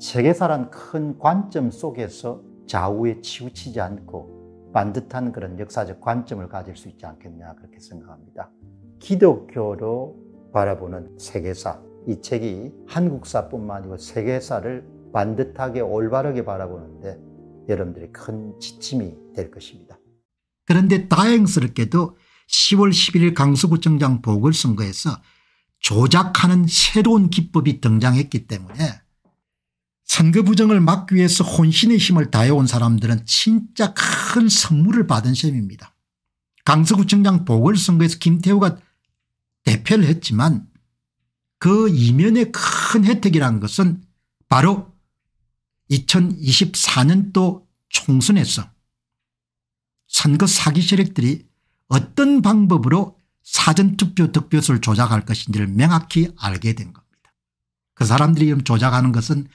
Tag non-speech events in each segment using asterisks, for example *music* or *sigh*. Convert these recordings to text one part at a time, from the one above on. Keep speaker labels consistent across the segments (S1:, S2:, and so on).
S1: 세계사란 큰 관점 속에서 좌우에 치우치지 않고 반듯한 그런 역사적 관점을 가질 수 있지 않겠냐 그렇게 생각합니다. 기독교로 바라보는 세계사 이 책이 한국사뿐만 아니고 세계사를 반듯하게 올바르게 바라보는데 여러분들이 큰 지침이 될 것입니다. 그런데 다행스럽게도 10월 11일 강서구청장 보궐선거에서 조작하는 새로운 기법이 등장했기 때문에 상거 부정을 막기 위해서 혼신의 힘을 다해온 사람들은 진짜 큰 선물을 받은 셈입니다. 강서구청장 보궐선거에서 김태우가 대표를 했지만 그 이면의 큰 혜택이란 것은 바로 2024년도 총선에서 선거 사기 세력들이 어떤 방법으로 사전투표 득표수를 조작할 것인지를 명확히 알게 된 겁니다. 그 사람들이 조작하는 것은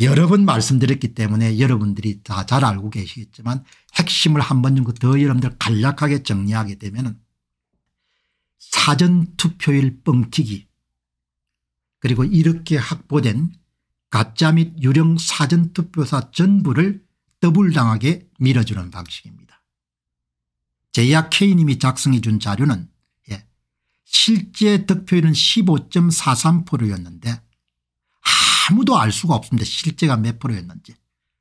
S1: 여러 번 말씀드렸기 때문에 여러분들이 다 잘 알고 계시겠지만 핵심을 한 번 정도 그 더 여러분들 간략하게 정리하게 되면 사전투표일 뻥튀기 그리고 이렇게 확보된 가짜 및 유령 사전투표사 전부를 더블당하게 밀어주는 방식입니다. 제이 K님이 작성해 준 자료는 예, 실제 득표율은 15.43%였는데 아무도 알 수가 없습니다. 실제가 몇 프로였는지.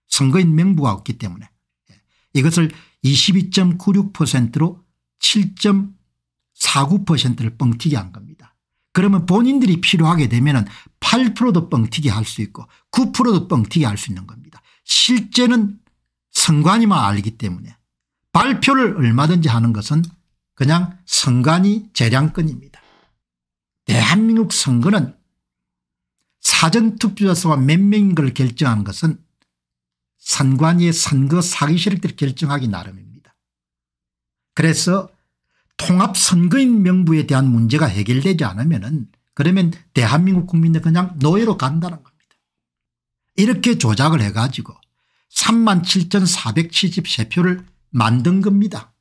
S1: 선거인 명부가 없기 때문에 예. 이것을 22.96%로 7.49%를 뻥튀기 한 겁니다. 그러면 본인들이 필요하게 되면 8%도 뻥튀기 할수 있고 9%도 뻥튀기 할수 있는 겁니다. 실제는 선관위만 알기 때문에 발표를 얼마든지 하는 것은 그냥 선관위 재량권입니다. 대한민국 선거는 사전투표 자수가 몇 명인 가를 결정하는 것은 선관위의 선거 사기 세력들이 결정하기 나름입니다. 그래서 통합선거인 명부에 대한 문제가 해결되지 않으면 은 그러면 대한민국 국민은 그냥 노예로 간다는 겁니다. 이렇게 조작을 해가지고 37,473표를 만든 겁니다.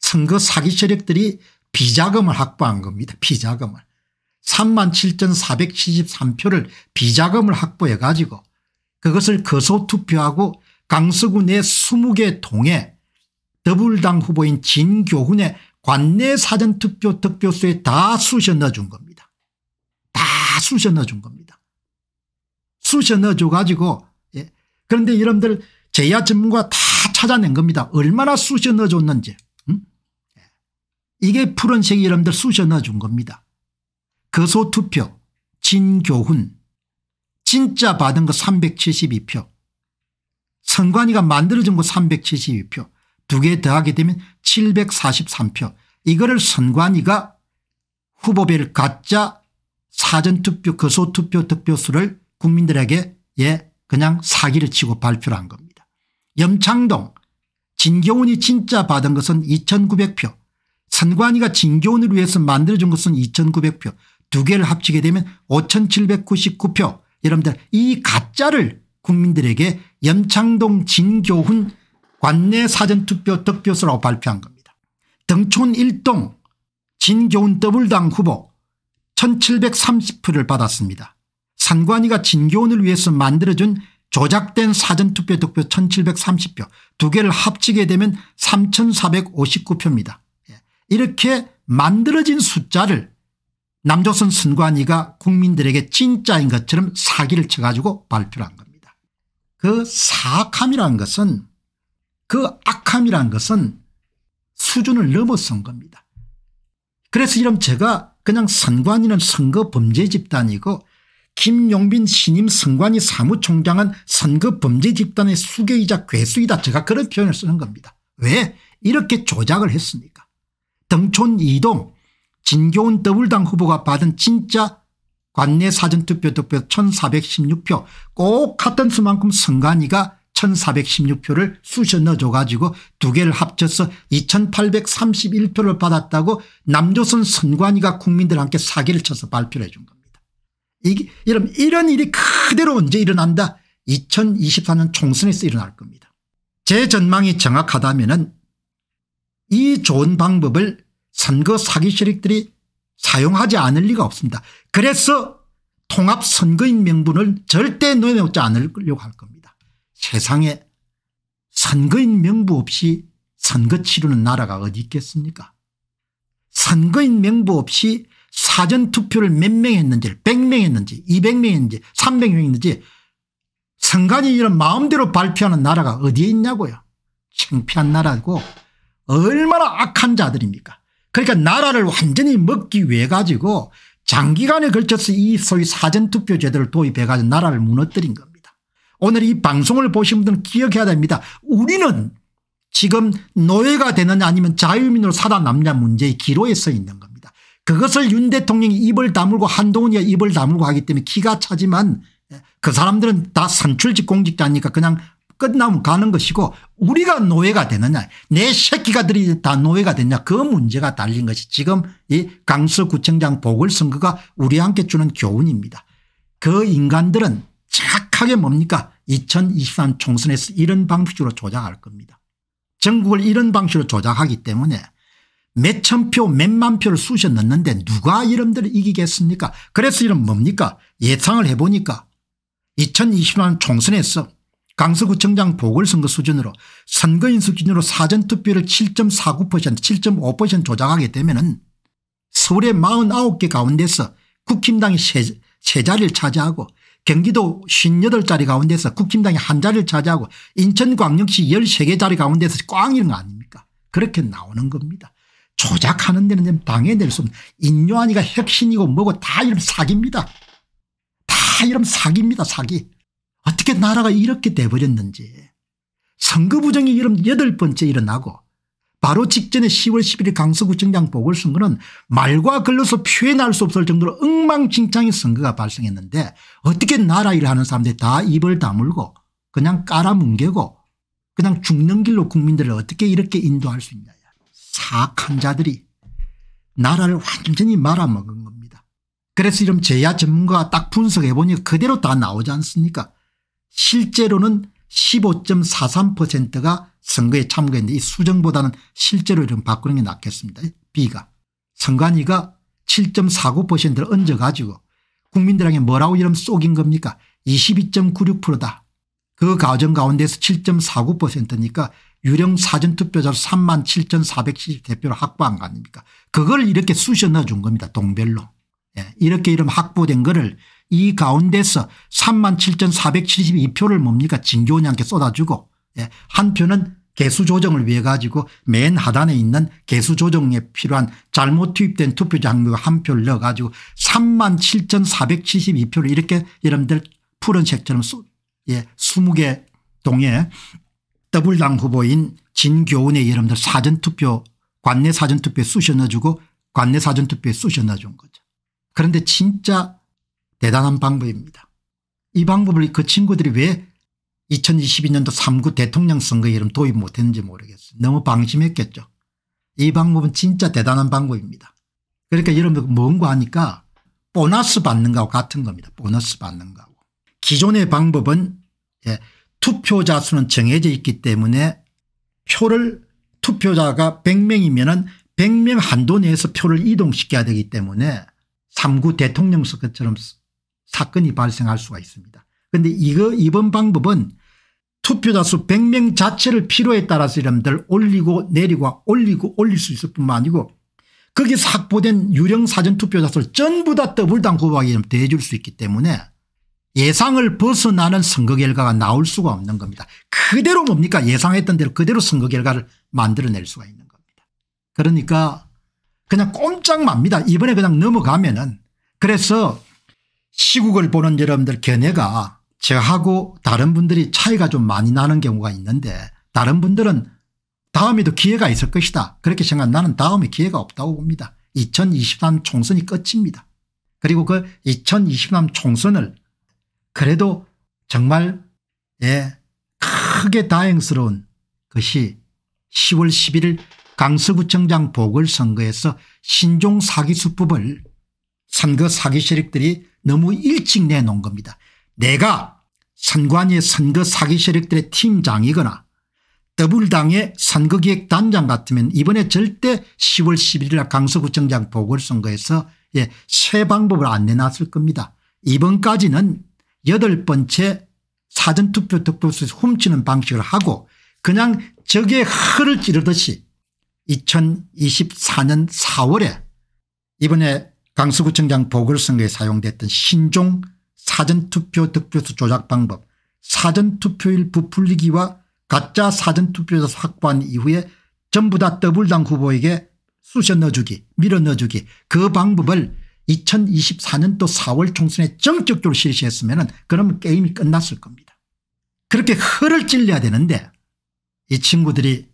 S1: 선거 사기 세력들이 비자금을 확보한 겁니다. 비자금을. 37,473표를 비자금을 확보해 가지고 그것을 거소투표하고 강서구 내 20개 동에 더불당 후보인 진교훈의 관내 사전투표 득표수에 다 쑤셔 넣어준 겁니다. 다 쑤셔 넣어준 겁니다. 쑤셔 넣어줘 가지고 예. 그런데 여러분들 제야 전문가 다 찾아낸 겁니다. 얼마나 쑤셔 넣어줬는지. 음? 예. 이게 푸른색이 여러분들 쑤셔 넣어준 겁니다. 거소투표, 진교훈, 진짜 받은 거 372표, 선관위가 만들어준 거 372표, 두 개 더하게 되면 743표. 이거를 선관위가 후보별 가짜 사전투표 거소투표 득표수를 국민들에게 예 그냥 사기를 치고 발표를 한 겁니다. 염창동 진교훈이 진짜 받은 것은 2900표 선관위가 진교훈을 위해서 만들어준 것은 2900표 두 개를 합치게 되면 5799표 여러분들 이 가짜를 국민들에게 염창동 진교훈 관내 사전투표 득표수라고 발표한 겁니다. 등촌 1동 진교훈 더블당 후보 1730표를 받았습니다. 산관이가 진교훈을 위해서 만들어준 조작된 사전투표 득표 1730표 두 개를 합치게 되면 3459표입니다. 예. 이렇게 만들어진 숫자를 남조선 선관위가 국민들에게 진짜인 것처럼 사기를 쳐가지고 발표를 한 겁니다. 그사악함이라는 것은 그악함이라는 것은 수준을 넘어선 겁니다. 그래서 이런 제가 그냥 선관위는 선거 범죄 집단이고 김용빈 신임 선관위 사무총장은 선거 범죄 집단의 수괴이자 괴수이다 제가 그런 표현을 쓰는 겁니다. 왜 이렇게 조작을 했습니까 등촌 이동 진교훈 더블당 후보가 받은 진짜 관내 사전투표 득표 1416표 꼭 같은 수만큼 선관위가 1416표를 쑤셔 넣어줘 가지고 두 개를 합쳐서 2831표를 받았다고 남조선 선관위가 국민들 한테 사기를 쳐서 발표를 해준 겁니다. 이게 이런, 이런 일이 그대로 언제 일어난다 2024년 총선에서 일어날 겁니다. 제 전망이 정확하다면 이 좋은 방법을 선거 사기 세력들이 사용하지 않을 리가 없습니다. 그래서 통합선거인 명분을 절대 내놓지 않으려고 할 겁니다. 세상에 선거인 명부 없이 선거 치르는 나라가 어디 있겠습니까 선거인 명부 없이 사전투표를 몇 명 했는지 100명 했는지 200명 했는지 300명 했는지 선관위 이런 마음대로 발표하는 나라가 어디에 있냐고요. 창피한 나라고 얼마나 악한 자들입니까 그러니까 나라를 완전히 먹기 위해 가지고 장기간에 걸쳐서 이 소위 사전투표제도를 도입해 가지고 나라를 무너뜨린 겁니다. 오늘 이 방송을 보신 분들은 기억해야 됩니다. 우리는 지금 노예가 되느냐 아니면 자유민으로 살아남냐 문제의 기로에 서 있는 겁니다. 그것을 윤 대통령이 입을 다물고 한동훈이 입을 다물고 하기 때문에 키가 차지만 그 사람들은 다 선출직 공직자니까 그냥 끝나면 가는 것이고 우리가 노예가 되느냐 내 새끼가들이 다 노예가 되냐 그 문제가 달린 것이 지금 이 강서구청장 보궐선거가 우리한테 주는 교훈입니다. 그 인간들은 착하게 뭡니까 2023 총선에서 이런 방식으로 조작할 겁니다. 전국을 이런 방식으로 조작하기 때문에 몇 천 표 몇 만 표를 쑤셔 넣는데 누가 이름들을 이기겠습니까 그래서 이름 뭡니까 예상을 해보니까 2020년 총선에서 강서구청장 보궐선거 수준으로 선거인수 기준으로 사전투표를 7.49% 7.5%조작하게 되면 서울의 49개 가운데서 국힘당이 3 자리를 차지하고 경기도 58자리 가운데서 국힘당이 한 자리를 차지하고 인천광역시 13개 자리 가운데서 꽝이는 거 아닙니까 그렇게 나오는 겁니다. 조작하는 데는 방해될 수 없는 인요한이가 혁신이고 뭐고 다 이런 사기입니다. 다 이런 사기입니다 사기. 어떻게 나라가 이렇게 돼버렸는지 선거 부정이 이 번째 일어나고 바로 직전에 10월 11일 강서구청장 보궐선거는 말과 글로서 표현할 수 없을 정도로 엉망진창의 선거가 발생했는데 어떻게 나라 일을 하는 사람들이 다 입을 다물고 그냥 깔아뭉개고 그냥 죽는 길로 국민들을 어떻게 이렇게 인도할 수 있냐. 사악한 자들이 나라를 완전히 말아먹은 겁니다. 그래서 이런 제야 전문가가 딱 분석해보니 그대로 다 나오지 않습니까 실제로는 15.43%가 선거에 참가했는데 이 수정보다는 실제로 이름 바꾸는 게 낫겠습니다. B가. 선관위가 7.49%를 얹어가지고 국민들에게 뭐라고 이름 속인 겁니까 22.96%다. 그 과정 가운데서 7.49%니까 유령 사전투표자로 3만 7,470대표를 확보한 거 아닙니까 그걸 이렇게 쑤셔 넣어준 겁니다 동별로. 예, 이렇게 이름 확보된 거를 이 가운데서 37,472표를 뭡니까 진교원이한테 쏟아주고 예, 한표는 개수 조정을 위해 가지고 맨 하단에 있는 개수 조정에 필요한 잘못 투입된 투표자 항목 한 표를 넣어 가지고 37,472표를 이렇게 여러분들 푸른 색처럼 수, 예, 20개 동에 더블당 후보인 진교훈의 여러분들 사전투표 관내 사전투표에 쑤셔 넣어주고 관내 사전투표에 쑤셔 넣어준 거죠. 그런데 진짜 대단한 방법입니다. 이 방법을 그 친구들이 왜 2022년도 3구 대통령 선거 이름 도입 못했는지 모르겠어요. 너무 방심했겠죠. 이 방법은 진짜 대단한 방법입니다. 그러니까 여러분 뭔가 하니까 보너스 받는 거하고 같은 겁니다. 보너스 받는 거하고. 기존의 방법은 예, 투표자 수는 정해져 있기 때문에 표를 투표자가 100명이면 은 100명 한도 내에서 표를 이동시켜야 되기 때문에 3구 대통령 선거처럼 사건이 발생할 수가 있습니다. 그런데 이거 이번 방법은 투표자 수 100명 자체를 필요에 따라서 이름들 올리고 내리고 올리고 올릴 수 있을 뿐만 아니고 거기서 확보된 유령 사전 투표자 수를 전부 다 더블당 후보에게 대해줄 수 있기 때문에 예상을 벗어나는 선거 결과가 나올 수가 없는 겁니다. 그대로 뭡니까 예상했던 대로 그대로 선거 결과를 만들어낼 수가 있는 겁니다. 그러니까 그냥 꼼짝 맙니다. 이번에 그냥 넘어가면은 그래서 시국을 보는 여러분들 견해가 저하고 다른 분들이 차이가 좀 많이 나는 경우가 있는데 다른 분들은 다음에도 기회가 있을 것이다. 그렇게 생각 나는 다음에 기회가 없다고 봅니다. 2023 총선이 끝입니다. 그리고 그 2023 총선을 그래도 정말 예 크게 다행스러운 것이 10월 11일 강서구청장 보궐선거에서 신종 사기 수법을 선거 사기 세력들이 너무 일찍 내놓은 겁니다. 내가 선관위 의 선거 사기 세력들의 팀장이거나 더블당의 선거기획단장 같으면 이번에 절대 10월 11일 날 강서구청장 보궐선거에서 예, 새 방법을 안 내놨을 겁니다. 이번까지는 여덟 번째 사전투표 특표수에 훔치는 방식을 하고 그냥 적의 허를 찌르듯이 2024년 4월에 이번에 강서구청장 보궐선거에 사용됐던 신종 사전투표 득표수 조작 방법 사전투표일 부풀리기와 가짜 사전투표에서 확보한 이후에 전부 다 더블당 후보에게 쑤셔 넣어주기 밀어 넣어주기 그 방법을 2024년도 4월 총선에 정적적으로 실시했으면 은 그러면 게임이 끝났을 겁니다. 그렇게 허를 찔려야 되는데 이 친구들이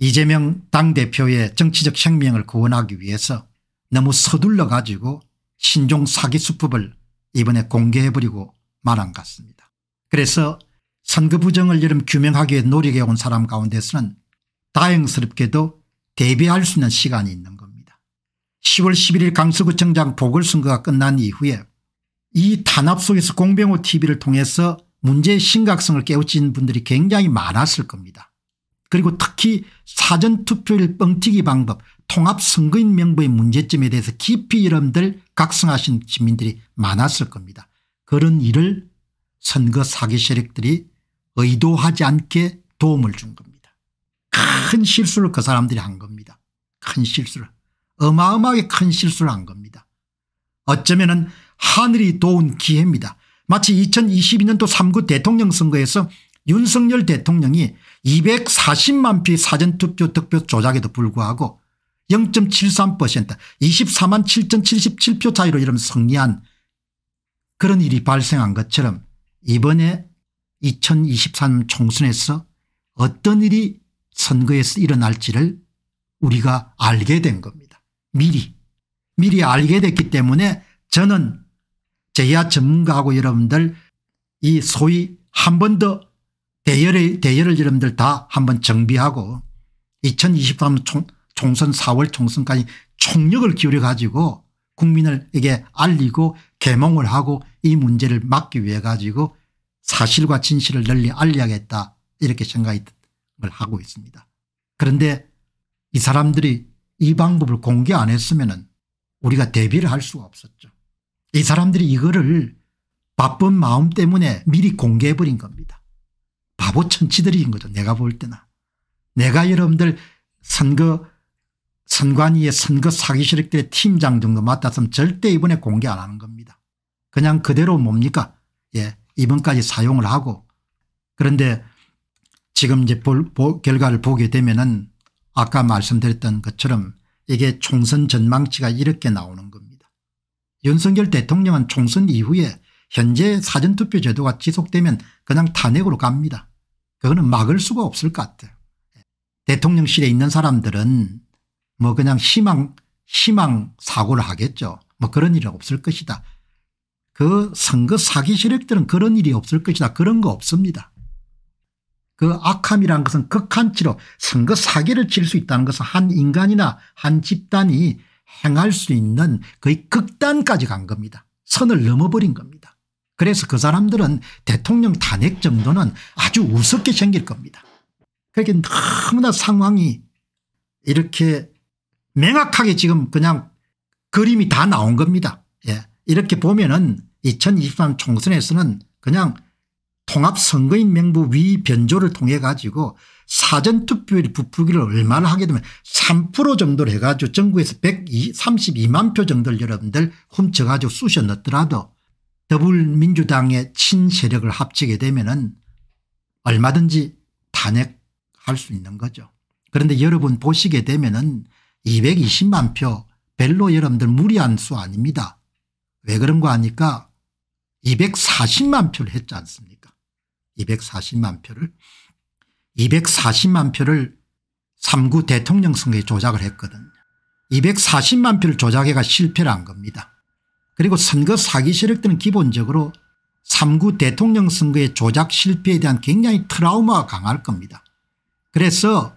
S1: 이재명 당대표의 정치적 생명을 구원하기 위해서 너무 서둘러 가지고 신종 사기 수법을 이번에 공개해버리고 말한 같습니다. 그래서 선거 부정을 여름 규명하기 위해 노력해온 사람 가운데서는 다행스럽게도 대비할 수 있는 시간이 있는 겁니다. 10월 11일 강서구청장 보궐선거가 끝난 이후에 이 탄압 속에서 공병호 tv를 통해서 문제의 심각성을 깨우친 분들이 굉장히 많았을 겁니다. 그리고 특히 사전투표일 뻥튀기 방법 통합선거인 명부의 문제점에 대해서 깊이 여러분들 각성하신 시민들이 많았을 겁니다. 그런 일을 선거 사기 세력들이 의도하지 않게 도움을 준 겁니다. 큰 실수를 그 사람들이 한 겁니다. 큰 실수를 어마어마하게 큰 실수를 한 겁니다. 어쩌면 은 하늘이 도운 기회입니다. 마치 2022년도 3구 대통령 선거에서 윤석열 대통령이 240만 피 사전투표 득표 조작에도 불구하고 0.73% 24만 7,077표 차이로 이름 승리한 그런 일이 발생한 것처럼 이번에 2023 총선에서 어떤 일이 선거에서 일어날지를 우리가 알게 된 겁니다. 미리 미리 알게 됐기 때문에 저는 제야 전문가하고 여러분들 이 소위 한 번 더대열의 대열을 여러분들 다 한 번 정비하고 2023 총, 선 총선 4월 총선까지 총력을 기울여 가지고 국민에게 알리고 개몽을 하고 이 문제를 막기 위해 가지고 사실과 진실을 널리 알려야겠다 이렇게 생각을 하고 있습니다. 그런데 이 사람들이 이 방법을 공개 안 했으면 우리가 대비를 할 수가 없었죠. 이 사람들이 이거를 바쁜 마음 때문에 미리 공개해버린 겁니다. 바보 천치들인 거죠. 내가 볼 때나. 내가 여러분들 선거 선관위의 선거 사기실업대 팀장 정도 맡았으면 절대 이번에 공개 안 하는 겁니다. 그냥 그대로 뭡니까 예 이번까지 사용을 하고 그런데 지금 이제 볼, 보, 결과를 보게 되면은 아까 말씀드렸던 것처럼 이게 총선 전망치가 이렇게 나오는 겁니다. 윤석열 대통령은 총선 이후에 현재 사전투표 제도가 지속되면 그냥 탄핵으로 갑니다. 그거는 막을 수가 없을 것 같아요. 대통령실에 있는 사람들은 뭐 그냥 희망 희망 사고를 하겠죠. 뭐 그런 일은 없을 것이다. 그 선거 사기 세력들은 그런 일이 없을 것이다. 그런 거 없습니다. 그 악함이란 것은 극한치로 선거 사기를 칠 수 있다는 것은 한 인간이나 한 집단이 행할 수 있는 거의 극단까지 간 겁니다. 선을 넘어버린 겁니다. 그래서 그 사람들은 대통령 탄핵 정도는 아주 우습게 생길 겁니다. 그러니 너무나 상황이 이렇게 명확하게 지금 그냥 그림이 다 나온 겁니다. 예. 이렇게 보면은 2023 총선에서는 그냥 통합선거인 명부 위 변조를 통해 가지고 사전투표율 부풀기를 얼마나 하게 되면 3% 정도를 해가지고 전국에서 132만 표 정도를 여러분들 훔쳐가지고 쑤셔 넣더라도 더불민주당의 친세력을 합치게 되면 은 얼마든지 탄핵할 수 있는 거죠. 그런데 여러분 보시게 되면 은 220만 표 별로 여러분들 무리한 수 아닙니다. 왜그런거아니까 240만 표를 했지 않습니까 240만 표를 240만 표를 3구 대통령 선거에 조작을 했거든요. 240만 표를 조작해가 실패를 한 겁니다. 그리고 선거 사기 세력들은 기본적으로 3구 대통령 선거의 조작 실패에 대한 굉장히 트라우마가 강할 겁니다. 그래서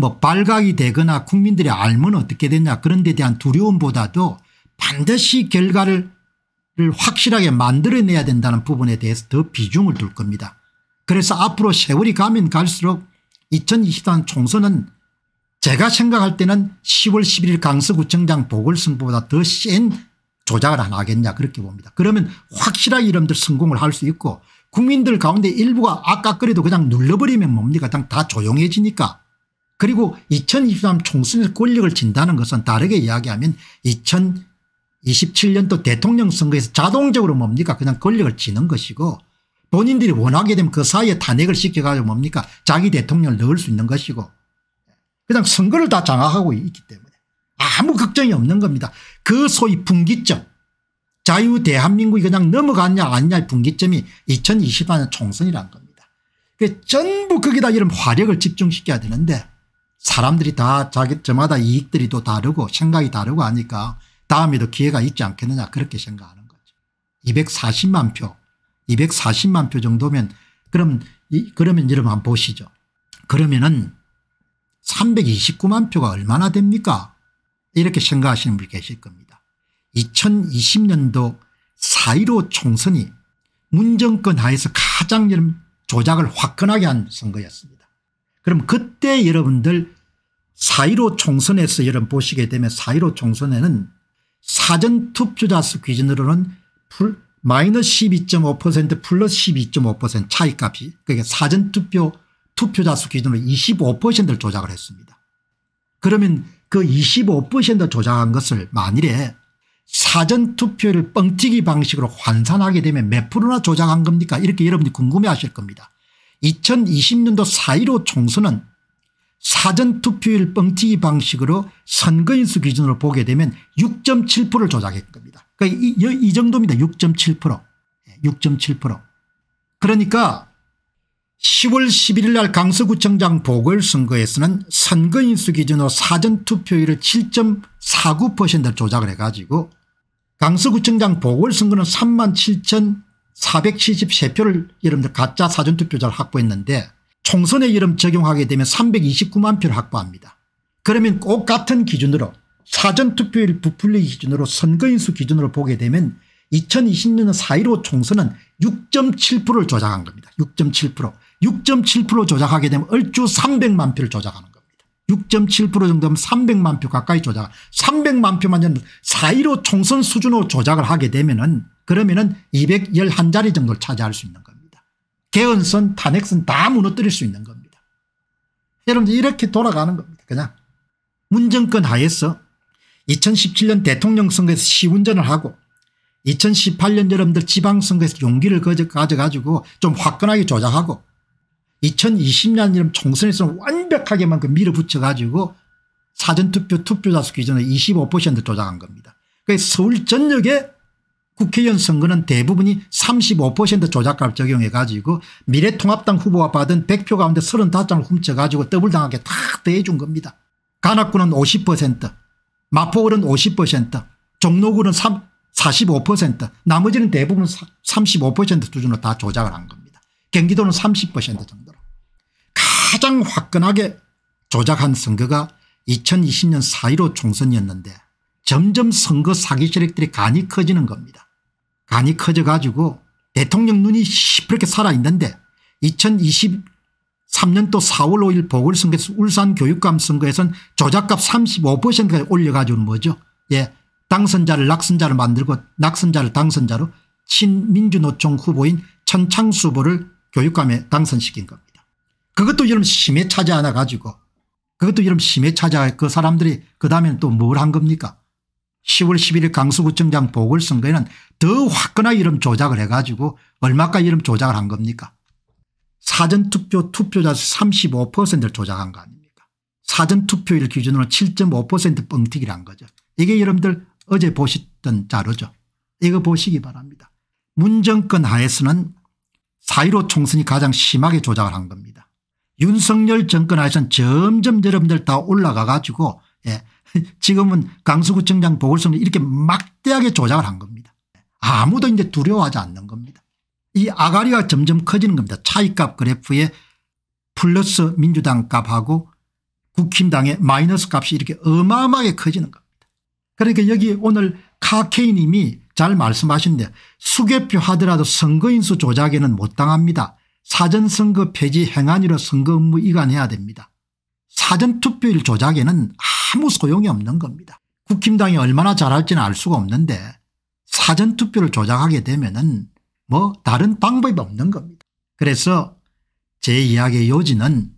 S1: 뭐 발각이 되거나 국민들이 알면 어떻게 되냐 그런 데 대한 두려움보다도 반드시 결과를 확실하게 만들어내야 된다는 부분에 대해서 더 비중을 둘 겁니다. 그래서 앞으로 세월이 가면 갈수록 2023 총선은 제가 생각할 때는 10월 11일 강서구청장 보궐선거보다 더 센 조작을 하나 하겠냐 그렇게 봅니다. 그러면 확실하게 이름들 성공을 할 수 있고 국민들 가운데 일부가 아까 그래도 그냥 눌러버리면 뭡니까 그냥 다 조용해지니까 그리고 2023 총선에서 권력을 진다는 것은 다르게 이야기하면 2027년도 대통령 선거에서 자동적으로 뭡니까 그냥 권력을 지는 것이고 본인들이 원하게 되면 그 사이에 탄핵을 시켜가지고 뭡니까 자기 대통령을 넣을 수 있는 것이고 그냥 선거를 다 장악하고 있기 때문에 아무 걱정이 없는 겁니다. 그 소위 분기점 자유 대한민국이 그냥 넘어갔냐 아니냐의 분기점이 2024년 총선이란 겁니다. 전부 거기다 이런 화력을 집중시켜야 되는데 사람들이 다 자기 저마다 이익들이 또 다르고 생각이 다르고 하니까 다음에도 기회가 있지 않겠느냐 그렇게 생각하는 거죠. 240만 표 240만 표 정도면 그럼 이, 그러면 여러분 한번 보시죠. 그러면은 329만 표가 얼마나 됩니까? 이렇게 생각하시는 분이 계실 겁니다. 2020년도 4.15 총선이 문정권 하에서 가장 조작을 화끈하게 한 선거였습니다. 그럼 그때 여러분들 4.15 총선에서 여러분 보시게 되면 4.15 총선에는 사전투표자 수 기준으로는 풀 마이너스 12.5% 플러스 12.5% 차이값이 그게 사전투표 투표자 수 기준으로 25%를 조작을 했습니다. 그러면 그 25% 조작한 것을 만일에 사전투표를 뻥튀기 방식으로 환산하게 되면 몇 프로나 조작한 겁니까 이렇게 여러분이 궁금해하실 겁니다. 2020년도 4.15 총선은 사전투표율 뻥튀기 방식으로 선거인수 기준으로 보게 되면 6.7%를 조작한 겁니다. 그러니까 이, 이 정도입니다. 6.7% 6.7% 예, 그러니까 10월 11일 날 강서구청장 보궐선거에서는 선거인수 기준으로 사전투표율을 7.49%를 조작을 해가지고 강서구청장 보궐선거는 3만 473표를 여러분들 가짜 사전투표자를 확보했는데 총선에 이름 적용하게 되면 329만 표를 확보합니다. 그러면 꼭 같은 기준으로 사전투표일 부풀리 기준으로 선거인수 기준으로 보게 되면 2020년 4.15 총선은 6.7%를 조작한 겁니다. 6.7% 6.7% 조작하게 되면 얼추 300만 표를 조작하는 겁니다. 6.7% 정도면 300만 표 가까이 조작 300만 표만 4.15 총선 수준으로 조작을 하게 되면 은 그러면은 211자리 정도를 차지할 수 있는 겁니다. 개헌선 탄핵선 다 무너뜨릴 수 있는 겁니다. 여러분들 이렇게 돌아가는 겁니다. 그냥 문정권 하에서 2017년 대통령 선거에서 시운전을 하고 2018년 여러분들 지방선거에서 용기를 가져가지고 좀 화끈하게 조작하고 2020년 이름 총선에서는 완벽하게만 그 밀어붙여가지고 사전투표 투표자 수 기준을 25% 조작한 겁니다. 그 서울 전역에 국회의원 선거는 대부분이 35% 조작값 적용해 가지고 미래통합당 후보가 받은 100표 가운데 35장을 훔쳐 가지고 더블당하게 다 더해 준 겁니다. 간악구는 50% 마포구는 50% 종로구는 3, 45% 나머지는 대부분 35% 수준으로 다 조작을 한 겁니다. 경기도는 30% 정도로 가장 화끈하게 조작한 선거가 2020년 4.15 총선이었는데 점점 선거 사기 세력들이 간이 커지는 겁니다. 간이 커져가지고 대통령 눈이 시퍼렇게 살아있는데 2023년도 4월 5일 보궐선거에서 울산 교육감 선거에서는 조작값 35%까지 올려가지고는 뭐죠. 예. 당선자를 낙선자를 만들고 낙선자를 당선자로 친민주노총 후보인 천창수 후보를 교육감에 당선시킨 겁니다. 그것도 이런 심해 차지 않아 가지고 그것도 이런 심해 차지 그 사람들이 그 다음에는 또 뭘 한 겁니까 10월 11일 강서구청장 보궐선거에는 더 화끈하게 이름 조작을 해가지고 얼마까지 이름 조작을 한 겁니까 사전투표 투표자 35%를 조작한 거 아닙니까 사전투표일 기준으로 7.5% 뻥튀기를 한 거죠. 이게 여러분들 어제 보셨던 자료죠. 이거 보시기 바랍니다. 문정권 하에서는 4.15 총선이 가장 심하게 조작을 한 겁니다. 윤석열 정권 하에서는 점점 여러분들 다 올라가 가지고 예, *laughs* 지금은 강서구청장 보궐선거 이렇게 막대하게 조작을 한 겁니다. 아무도 이제 두려워하지 않는 겁니다. 이 아가리가 점점 커지는 겁니다. 차이값 그래프에 플러스 민주당 값하고 국힘당의 마이너스 값이 이렇게 어마어마하게 커지는 겁니다. 그러니까 여기 오늘 카케이 님이 잘 말씀하신데 수개표 하더라도 선거인수 조작에는 못 당합니다. 사전선거 폐지 행안위로 선거 업무 이관해야 됩니다. 사전투표율 조작에는 아무 소용이 없는 겁니다. 국힘당이 얼마나 잘할지는 알 수가 없는데 사전투표를 조작하게 되면 은뭐 다른 방법이 없는 겁니다. 그래서 제 이야기의 요지는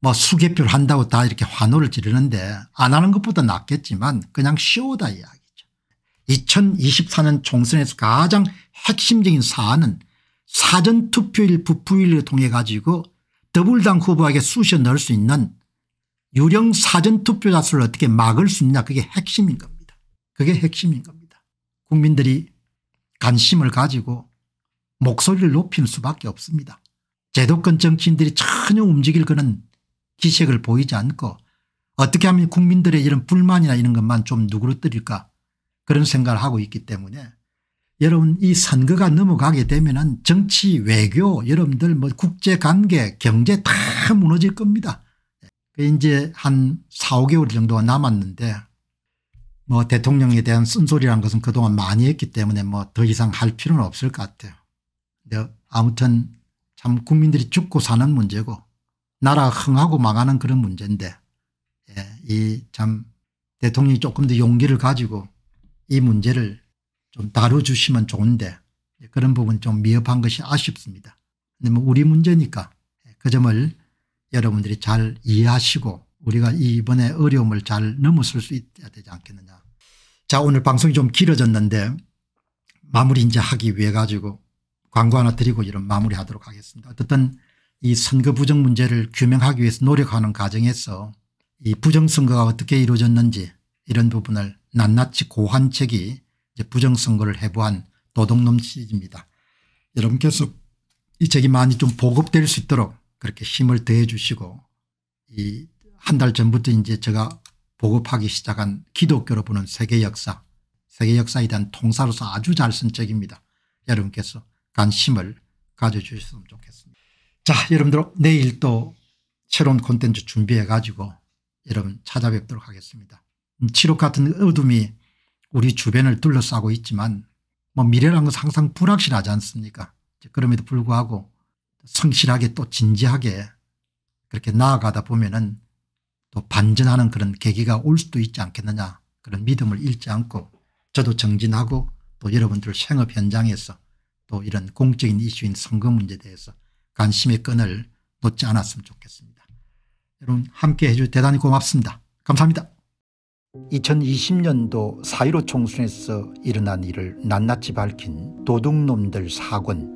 S1: 뭐 수개표를 한다고 다 이렇게 환호를 지르는데 안 하는 것보다 낫겠지만 그냥 쉬우다 이야기죠. 2024년 총선에서 가장 핵심적인 사안은 사전투표일 부풀일을 통해 가지고 더불당 후보에게 쑤셔 넣을 수 있는 유령 사전투표자 수를 어떻게 막을 수 있냐 그게 핵심인 겁니다. 그게 핵심인 겁니다. 국민들이 관심을 가지고 목소리를 높일 수밖에 없습니다. 제도권 정치인들이 전혀 움직일 그런 기색을 보이지 않고 어떻게 하면 국민들의 이런 불만이나 이런 것만 좀 누그러뜨릴까 그런 생각을 하고 있기 때문에 여러분 이 선거가 넘어가게 되면 정치 외교 여러분들 뭐 국제관계 경제 다 무너질 겁니다. 그 이제 한 4, 5개월 정도가 남았는데 뭐 대통령에 대한 쓴소리라는 것은 그동안 많이 했기 때문에 뭐 더 이상 할 필요는 없을 것 같아요. 근데 아무튼 참 국민들이 죽고 사는 문제고 나라가 흥하고 망하는 그런 문제인데 예, 이참 대통령이 조금 더 용기를 가지고 이 문제를 좀 다뤄주시면 좋은데 예, 그런 부분 좀 미흡한 것이 아쉽습니다. 근데 뭐 우리 문제니까 예, 그 점을 여러분들이 잘 이해하시고 우리가 이번에 어려움을 잘 넘어설 수 있어야 되지 않겠느냐. 자 오늘 방송이 좀 길어졌는데 마무리 이제 하기 위해 가지고 광고 하나 드리고 이런 마무리하도록 하겠습니다. 어쨌든 이 선거 부정 문제를 규명하기 위해서 노력하는 과정에서 이 부정선거가 어떻게 이루어졌는지 이런 부분을 낱낱이 고한 책이 이제 부정선거를 해부한 도둑놈 시리즈입니다. 여러분께서 이 책이 많이 좀 보급될 수 있도록 그렇게 힘을 더해 주시고 이 한 달 전부터 이제 제가 보급하기 시작한 기독교로 보는 세계 역사 세계 역사에 대한 통사로서 아주 잘 쓴 책입니다. 여러분께서 관심을 가져주셨으면 좋겠습니다. 자 여러분들 내일 또 새로운 콘텐츠 준비해 가지고 여러분 찾아뵙도록 하겠습니다. 음, 치욕 같은 어둠이 우리 주변을 둘러싸고 있지만 뭐 미래라는 것은 항상 불확실하지 않습니까 그럼에도 불구하고 성실하게 또 진지하게 그렇게 나아가다 보면은 또 반전하는 그런 계기가 올 수도 있지 않겠느냐 그런 믿음을 잃지 않고 저도 정진하고 또 여러분들 생업 현장에서 또 이런 공적인 이슈인 선거 문제에 대해서 관심의 끈을 놓지 않았으면 좋겠습니다. 여러분 함께해 주셔서 대단히 고맙습니다. 감사합니다. 2020년도 4.15 총선에서 일어난 일을 낱낱이 밝힌 도둑놈들 사권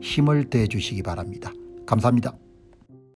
S1: 힘을 대 주시기 바랍니다. 감사합니다.